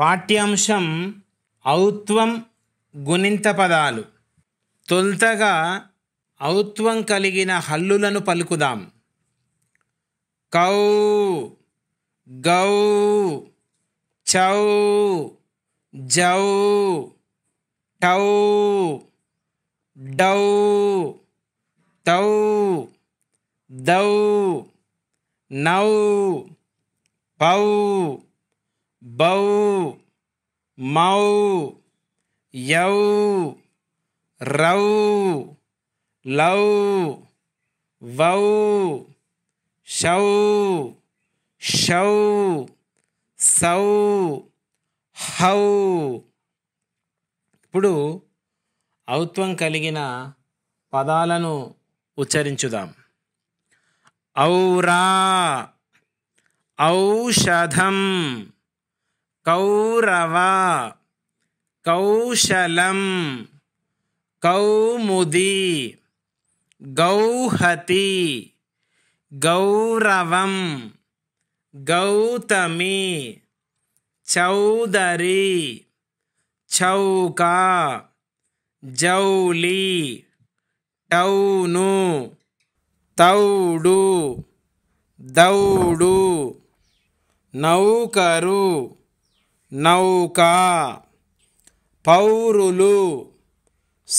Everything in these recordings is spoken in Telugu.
పాఠ్యాంశం ఔత్వం గుణింత పదాలు తొలుతగా ఔత్వం కలిగిన హల్లులను పలుకుదాం కౌ గౌ చౌ జౌ టౌ డౌ తౌ దౌ నౌ పౌ బౌ మౌ యౌ రౌ లౌ వౌ షౌ షౌ సౌ హౌ ఇప్పుడు ఔత్వం కలిగిన పదాలను ఉచ్చరించుదాం ఔరా ఔషధం కౌరవ కౌశలం కౌముది గౌహతి గౌరవం గౌతమి చౌదరి చౌకా జౌలి టౌను తౌడు దౌడు నౌకరు नौका पौरुलु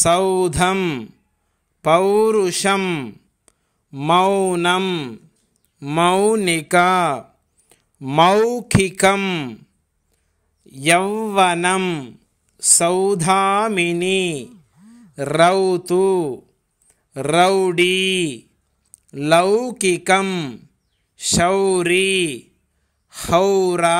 सौधं पौरुषं मौनं मौनिका मौखिकं यौवनं सौधामिनी रौतु रौडी लौकिकं शौरी हौरा